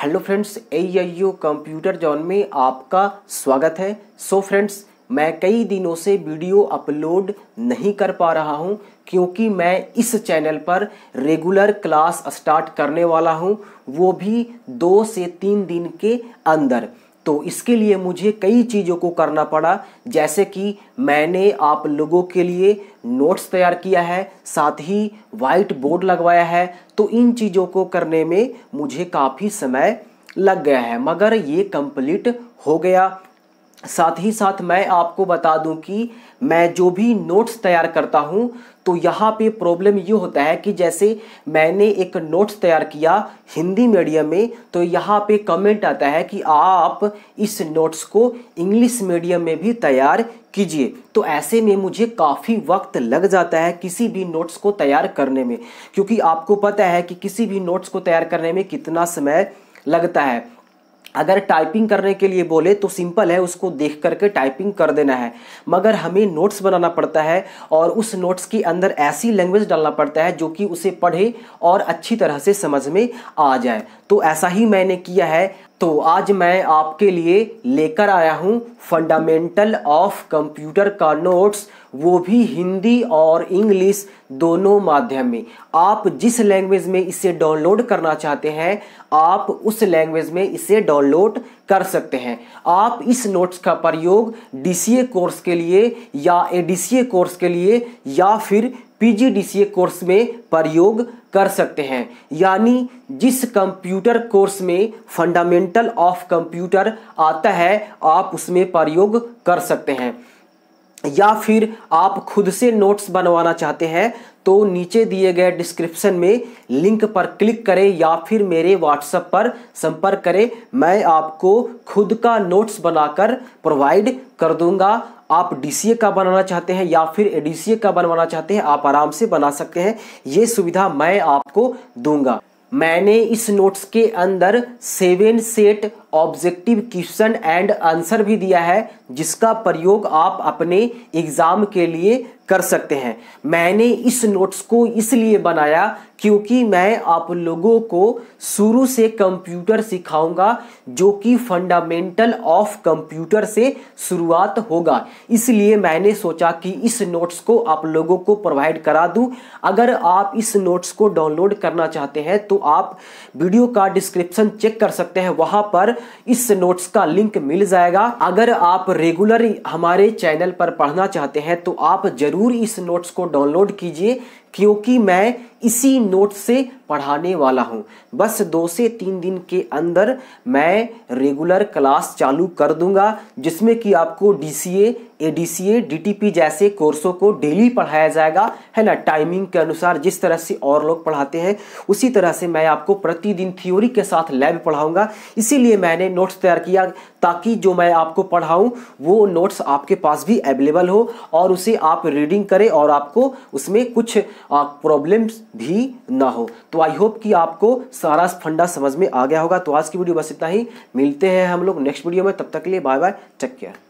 hello friends A I computer zone में आपका स्वागत है सो so फ्रेंड्स मैं कई दिनों से वीडियो अपलोड नहीं कर पा रहा हूँ क्योंकि मैं इस चैनल पर रेगुलर क्लास स्टार्ट करने वाला हूँ वो भी दो से तीन दिन के अंदर तो इसके लिए मुझे कई चीज़ों को करना पड़ा जैसे कि मैंने आप लोगों के लिए नोट्स तैयार किया है साथ ही वाइट बोर्ड लगवाया है तो इन चीज़ों को करने में मुझे काफ़ी समय लग गया है मगर ये कंप्लीट हो गया साथ ही साथ मैं आपको बता दूं कि मैं जो भी नोट्स तैयार करता हूं तो यहाँ पे प्रॉब्लम ये होता है कि जैसे मैंने एक नोट्स तैयार किया हिंदी मीडियम में तो यहाँ पे कमेंट आता है कि आप इस नोट्स को इंग्लिश मीडियम में भी तैयार कीजिए तो ऐसे में मुझे काफ़ी वक्त लग जाता है किसी भी नोट्स को तैयार करने में क्योंकि आपको पता है कि किसी भी नोट्स को तैयार करने में कितना समय लगता है अगर टाइपिंग करने के लिए बोले तो सिंपल है उसको देख करके टाइपिंग कर देना है मगर हमें नोट्स बनाना पड़ता है और उस नोट्स के अंदर ऐसी लैंग्वेज डालना पड़ता है जो कि उसे पढ़े और अच्छी तरह से समझ में आ जाए तो ऐसा ही मैंने किया है तो आज मैं आपके लिए लेकर आया हूँ फंडामेंटल ऑफ कंप्यूटर का नोट्स वो भी हिंदी और इंग्लिश दोनों माध्यम में आप जिस लैंग्वेज में इसे डाउनलोड करना चाहते हैं आप उस लैंग्वेज में इसे डाउनलोड कर सकते हैं आप इस नोट्स का प्रयोग डीसीए कोर्स के लिए या एडीसीए कोर्स के लिए या फिर पीजीडीसीए कोर्स में प्रयोग कर सकते हैं यानी जिस कंप्यूटर कोर्स में फंडामेंटल ऑफ कंप्यूटर आता है आप उसमें प्रयोग कर सकते हैं या फिर आप खुद से नोट्स बनवाना चाहते हैं तो नीचे दिए गए डिस्क्रिप्शन में लिंक पर क्लिक करें या फिर मेरे व्हाट्सएप पर संपर्क करें मैं आपको खुद का नोट्स बनाकर प्रोवाइड कर दूंगा आप डी का बनाना चाहते हैं या फिर ए का बनवाना चाहते हैं आप आराम से बना सकते हैं ये सुविधा मैं आपको दूंगा मैंने इस नोट्स के अंदर seven set objective question and answer भी दिया है जिसका प्रयोग आप अपने एग्ज़ाम के लिए कर सकते हैं मैंने इस नोट्स को इसलिए बनाया क्योंकि मैं आप लोगों को शुरू से कंप्यूटर सिखाऊंगा जो कि फंडामेंटल ऑफ कंप्यूटर से शुरुआत होगा इसलिए मैंने सोचा कि इस नोट्स को आप लोगों को प्रोवाइड करा दूं अगर आप इस नोट्स को डाउनलोड करना चाहते हैं तो आप वीडियो का डिस्क्रिप्शन चेक कर सकते हैं वहां पर इस नोट्स का लिंक मिल जाएगा अगर आप रेगुलर हमारे चैनल पर पढ़ना चाहते हैं तो आप जरूर ज़रूर इस नोट्स को डाउनलोड कीजिए क्योंकि मैं इसी नोट से पढ़ाने वाला हूँ बस दो से तीन दिन के अंदर मैं रेगुलर क्लास चालू कर दूंगा जिसमें कि आपको D C A A D C A D T P जैसे कोर्सों को डेली पढ़ाया जाएगा है ना टाइमिंग के अनुसार जिस तरह से और लोग पढ़ाते हैं उसी तरह से मैं आपको प्रतिदिन थ्योरी के साथ लैब पढ़ाऊंगा इसीलिए मैंने नोट्स तैयार किया ताकि जो मैं आपको पढ़ाऊँ वो नोट्स आपके पास भी अवेलेबल हो और उसे आप रीडिंग करें और आपको उसमें कुछ प्रॉब्लम्स भी ना हो तो आई होप कि आपको सारा फंडा समझ में आ गया होगा तो आज की वीडियो बस इतना ही मिलते हैं हम लोग नेक्स्ट वीडियो में तब तक के लिए बाय बाय टेक केयर